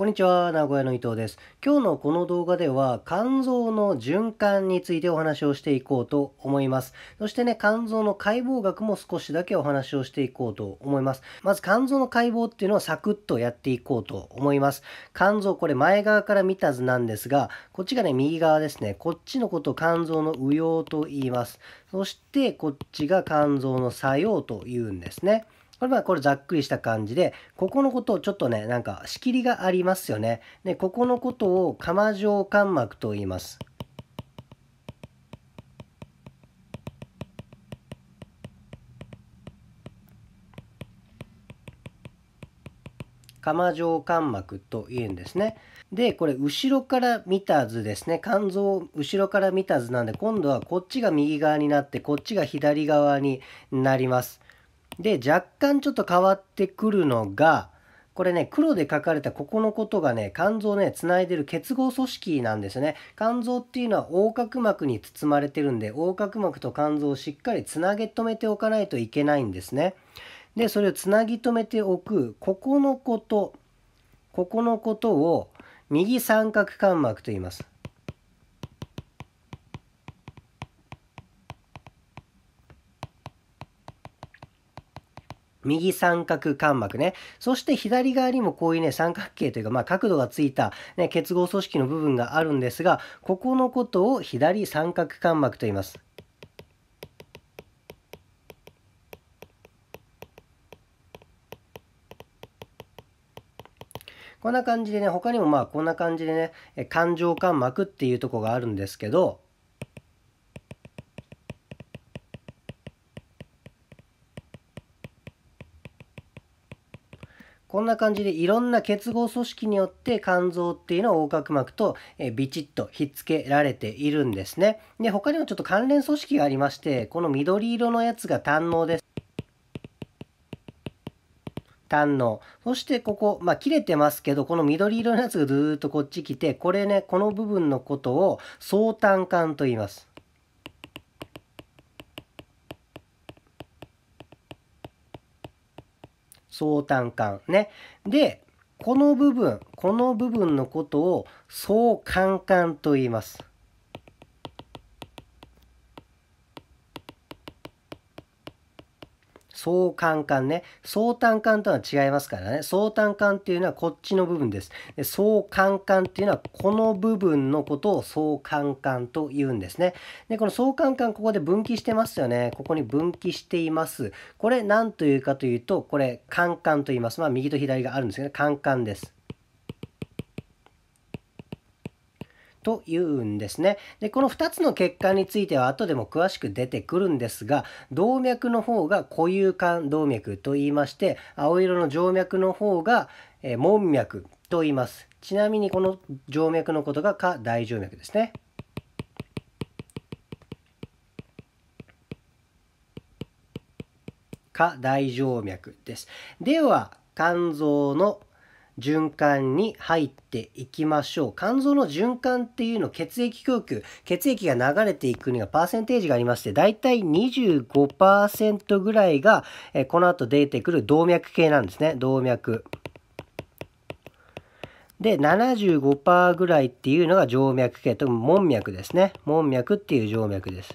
こんにちは、名古屋の伊藤です。今日のこの動画では肝臓の循環についてお話をしていこうと思います。そしてね、肝臓の解剖学も少しだけお話をしていこうと思います。まず肝臓の解剖っていうのをサクッとやっていこうと思います。肝臓、これ前側から見た図なんですが、こっちがね、右側ですね。こっちのことを肝臓の右葉と言います。そして、こっちが肝臓の作用と言うんですね。これはこれざっくりした感じで、ここのことをちょっとね、なんか仕切りがありますよね。で、ここのことを釜状間膜と言います。釜状間膜と言うんですね。で、これ、後ろから見た図ですね。肝臓を後ろから見た図なんで、今度はこっちが右側になって、こっちが左側になります。で若干ちょっと変わってくるのがこれね黒で書かれたここのことがね肝臓ねつないでる結合組織なんですね肝臓っていうのは横隔膜に包まれてるんで横隔膜と肝臓をしっかりつなぎ止めておかないといけないんですねでそれをつなぎ止めておくここのことここのことを右三角肝膜と言います右三角間膜ね。そして左側にもこういうね、三角形というか、まあ角度がついた、ね、結合組織の部分があるんですが、ここのことを左三角間膜と言います。こんな感じでね、他にもまあこんな感じでね、感情感膜っていうとこがあるんですけど、こんな感じでいろんな結合組織によって肝臓っていうのは横隔膜とビチッとひっつけられているんですね。で、他にもちょっと関連組織がありまして、この緑色のやつが胆のです。胆の。そしてここ、まあ、切れてますけど、この緑色のやつがずーっとこっち来て、これね、この部分のことを相胆管と言います。相単管ね。で、この部分、この部分のことを相関感と言います。相関管ね。相単管とは違いますからね。相単管っていうのはこっちの部分です。で相関管っていうのはこの部分のことを相関管と言うんですね。で、この相関管ここで分岐してますよね。ここに分岐しています。これ何というかというと、これ、カンカンと言います。まあ、右と左があるんですけど、カンカンです。というんですね。で、この2つの血管については後でも詳しく出てくるんですが、動脈の方が固有管動脈と言いまして、青色の静脈の方が、えー、門脈と言います。ちなみにこの静脈のことが下大静脈ですね。下大静脈です。では、肝臓の循環に入っていきましょう。肝臓の循環っていうの血液供給、血液が流れていくにはパーセンテージがありまして、だいたい25%ぐらいが、えこの後出てくる動脈系なんですね。動脈。で、75%ぐらいっていうのが静脈系と門脈ですね。門脈っていう静脈です。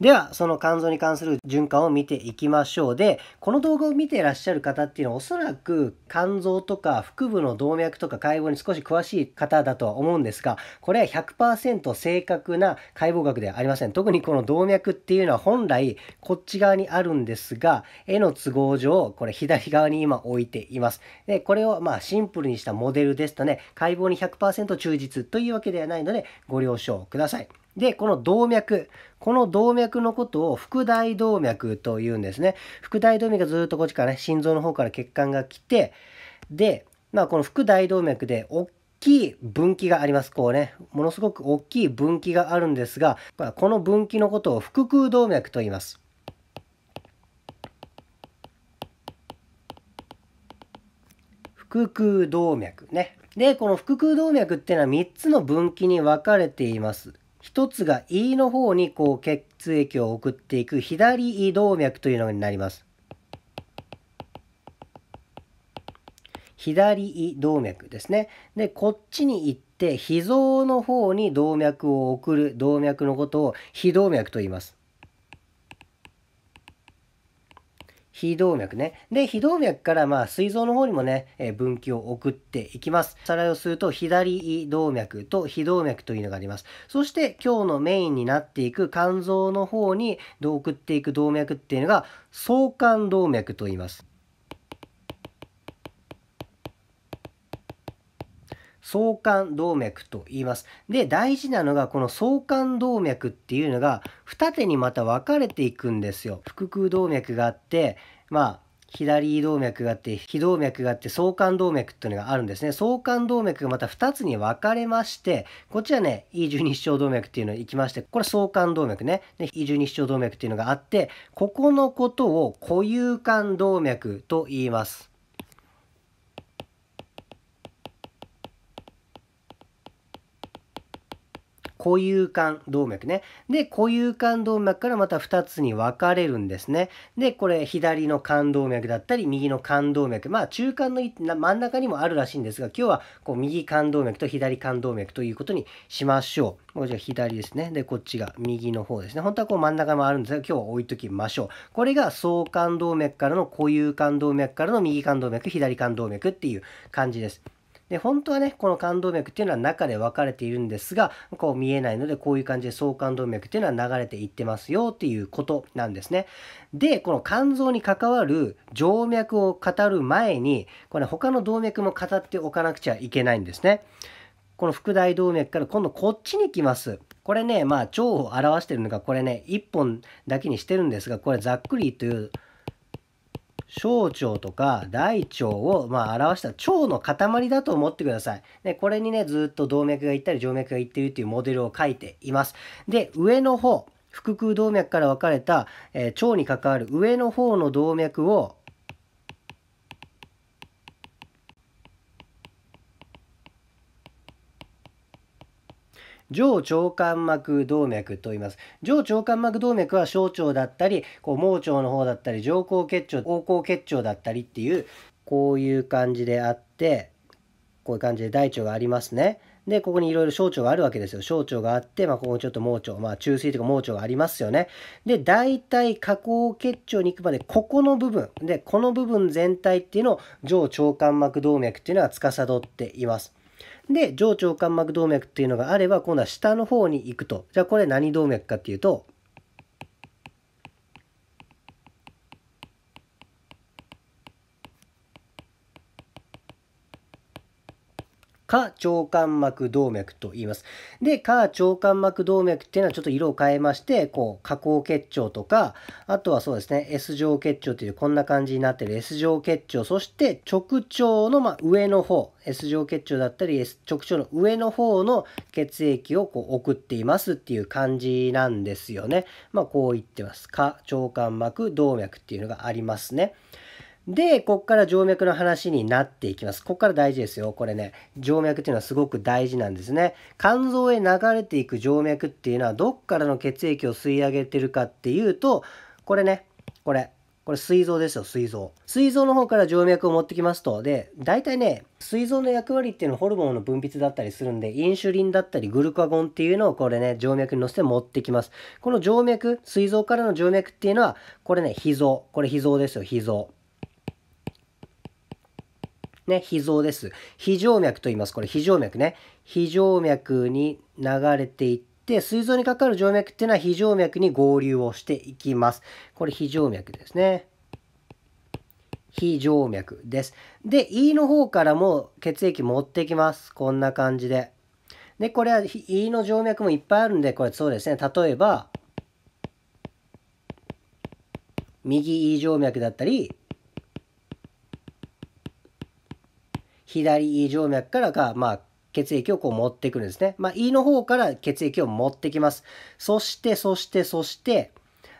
では、その肝臓に関する循環を見ていきましょう。で、この動画を見ていらっしゃる方っていうのは、おそらく肝臓とか腹部の動脈とか解剖に少し詳しい方だとは思うんですが、これは100%正確な解剖学ではありません。特にこの動脈っていうのは本来こっち側にあるんですが、絵の都合上、これ左側に今置いています。で、これをまあシンプルにしたモデルですとね、解剖に100%忠実というわけではないので、ご了承ください。で、この動脈、この動脈のことを副大動脈というんですね。副大動脈がずっとこっちからね、心臓の方から血管が来て、で、まあこの副大動脈で大きい分岐があります。こうね、ものすごく大きい分岐があるんですが、この分岐のことを腹腔動脈と言います。腹腔動脈ね。で、この腹腔動脈っていうのは3つの分岐に分かれています。一つが胃の方にこう血液を送っていく左胃動脈というのになります。左胃動脈ですね。で、こっちに行って、脾臓の方に動脈を送る動脈のことを脾動脈と言います。非動脈ね。で、非動脈からまあ、膵臓の方にもね、え分岐を送っていきます。おさらいをすると、左動脈と非動脈というのがあります。そして、今日のメインになっていく肝臓の方に送っていく動脈っていうのが、相関動脈と言います。相関動脈と言います。で、大事なのが、この相関動脈っていうのが、二手にまた分かれていくんですよ。腹腔動脈があって、まあ、左動脈があって、非動脈があって、相関動脈っていうのがあるんですね。相関動脈がまた2つに分かれまして、こっちはね、E12 指腸動脈っていうの行きまして、これ相関動脈ね。で、E12 指腸動脈っていうのがあって、ここのことを固有感動脈と言います。固有管動脈ね。で、固有管動脈からまた2つに分かれるんですね。で、これ左の冠動脈だったり、右の冠動脈。まあ中間の真ん中にもあるらしいんですが、今日はこう右冠動脈と左冠動脈ということにしましょう。もうじゃあ、左ですね。で、こっちが右の方ですね。本当はこう真ん中もあるんですが、今日は置いときましょう。これが総冠動脈からの固有冠動脈からの右冠動脈、左冠動脈っていう感じです。で、本当はね、この冠動脈っていうのは中で分かれているんですが、こう見えないので、こういう感じで総冠動脈っていうのは流れていってますよっていうことなんですね。で、この肝臓に関わる静脈を語る前に、これ、他の動脈も語っておかなくちゃいけないんですね。この副大動脈から今度こっちに来ます。これね、まあ腸を表してるのがこれね、1本だけにしてるんですが、これざっくりという小腸とか大腸を、まあ、表した腸の塊だと思ってください。でこれにね、ずっと動脈が行ったり静脈が行ってるっていうモデルを書いています。で、上の方、腹腔動脈から分かれた、えー、腸に関わる上の方の動脈を上腸間膜動脈と言います。上腸間膜動脈は小腸だったり、こう盲腸の方だったり、上行結腸、横行結腸だったりっていう、こういう感じであって、こういう感じで大腸がありますね。で、ここにいろいろ小腸があるわけですよ。小腸があって、まあ、ここにちょっと盲腸、まあ、中水というか盲腸がありますよね。で、大体、下行結腸に行くまで、ここの部分、で、この部分全体っていうのを、上腸間膜動脈っていうのは司っています。で、上腸間膜動脈っていうのがあれば、今度は下の方に行くと。じゃあこれ何動脈かっていうと、下腸管膜動脈と言います。で、下腸管膜動脈っていうのはちょっと色を変えまして、こう、下行結腸とか、あとはそうですね、S 状結腸というこんな感じになってる S 状結腸、そして直腸のま上の方、S 状結腸だったり、S、直腸の上の方の血液をこう送っていますっていう感じなんですよね。まあ、こう言ってます。下腸管膜動脈っていうのがありますね。で、こっから静脈の話になっていきます。こっから大事ですよ。これね、静脈っていうのはすごく大事なんですね。肝臓へ流れていく静脈っていうのは、どっからの血液を吸い上げてるかっていうと、これね、これ、これ、膵臓ですよ、膵臓。膵臓の方から静脈を持ってきますと、で、大体ね、膵臓の役割っていうのはホルモンの分泌だったりするんで、インシュリンだったり、グルカゴンっていうのをこれね、静脈に乗せて持ってきます。この静脈、膵臓からの静脈っていうのは、これね、脾臓。これ脾臓ですよ、脾臓。ね、脾臓です。非静脈と言います。これ、非静脈ね。非静脈に流れていって、膵臓にかかる静脈っていうのは、非静脈に合流をしていきます。これ、非静脈ですね。非静脈です。で、胃の方からも血液持ってきます。こんな感じで。で、これは胃の静脈もいっぱいあるんで、これそうですね。例えば、右胃静脈だったり、左静脈からが、まあ、血液をこう持ってくるんですね。まあ、胃の方から血液を持ってきます。そして、そして、そして、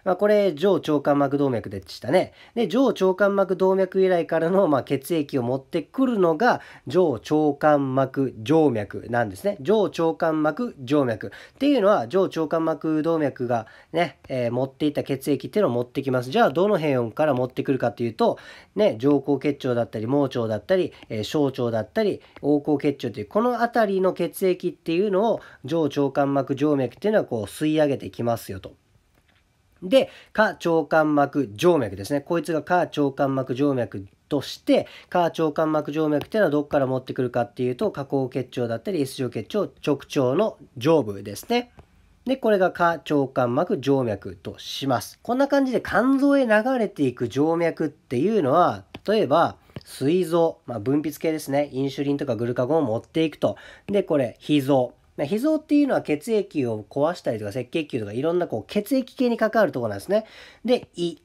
まあ、これ、上腸管膜動脈でしたね。で、上腸管膜動脈以来からの、まあ、血液を持ってくるのが、上腸管膜静脈なんですね。上腸管膜静脈。っていうのは、上腸管膜動脈がね、えー、持っていた血液っていうのを持ってきます。じゃあ、どの辺から持ってくるかっていうと、ね、上行結腸だったり、盲腸だったり、えー、小腸だったり、横行結腸っていう、この辺りの血液っていうのを、上腸管膜静脈っていうのは、こう、吸い上げてきますよと。で、下腸管膜静脈ですね。こいつが下腸管膜静脈として、下腸管膜静脈っていうのはどこから持ってくるかっていうと、下行結腸だったり、S 状結腸、直腸の上部ですね。で、これが下腸管膜静脈とします。こんな感じで肝臓へ流れていく静脈っていうのは、例えば、膵臓、まあ、分泌系ですね。インシュリンとかグルカゴンを持っていくと。で、これ、脾臓。脾臓っていうのは血液を壊したりとか赤血球とかいろんなこう血液系に関わるところなんですね。で、胃、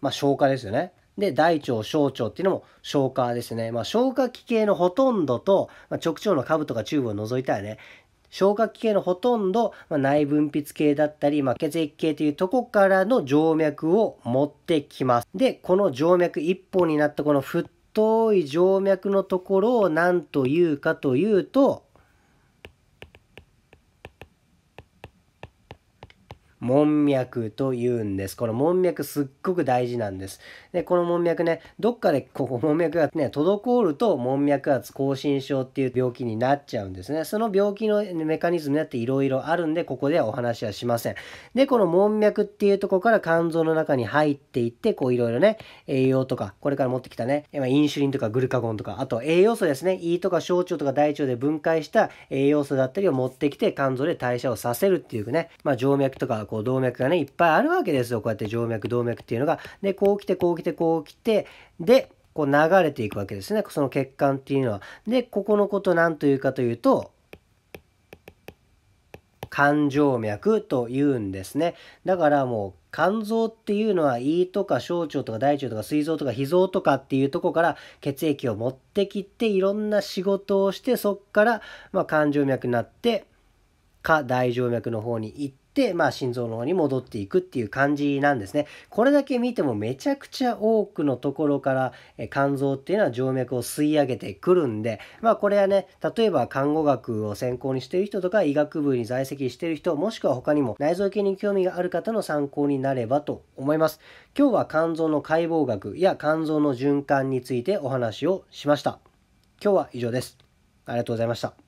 まあ、消化ですよね。で、大腸、小腸っていうのも消化ですね。まあ、消化器系のほとんどと、まあ、直腸の下部とかチューブを除いたらね、消化器系のほとんど、まあ、内分泌系だったり、まあ、血液系というとこからの静脈を持ってきます。で、この静脈1本になったこの太い静脈のところを何というかというと、門脈と言うんです。この門脈すっごく大事なんです。で、この門脈ね、どっかでここ門脈がね、滞ると門脈圧亢進症っていう病気になっちゃうんですね。その病気のメカニズムだっていろいろあるんで、ここではお話はしません。で、この門脈っていうとこから肝臓の中に入っていって、こういろいろね、栄養とか、これから持ってきたね、インシュリンとかグルカゴンとか、あと栄養素ですね、胃とか小腸とか大腸で分解した栄養素だったりを持ってきて、肝臓で代謝をさせるっていうね、まあ、静脈とかこうこう動脈がねいっぱいあるわけですよこうやって静脈動脈っていうのがでこう来てこう来てこう来てでこう流れていくわけですねその血管っていうのは。でここのこと何というかというと肝静脈というんですね。だからもう肝臓っていうのは胃とか小腸とか大腸とか膵臓とか脾臓とかっていうとこから血液を持ってきていろんな仕事をしてそっからま肝静脈になってか大静脈の方に行って、まあ、心臓の方に戻っていくっていう感じなんですね。これだけ見てもめちゃくちゃ多くのところから肝臓っていうのは静脈を吸い上げてくるんで、まあ、これはね例えば看護学を専攻にしている人とか医学部に在籍している人もしくは他にも内臓系に興味がある方の参考になればと思います。今日は肝臓の解剖学や肝臓の循環についてお話をしました。今日は以上です。ありがとうございました。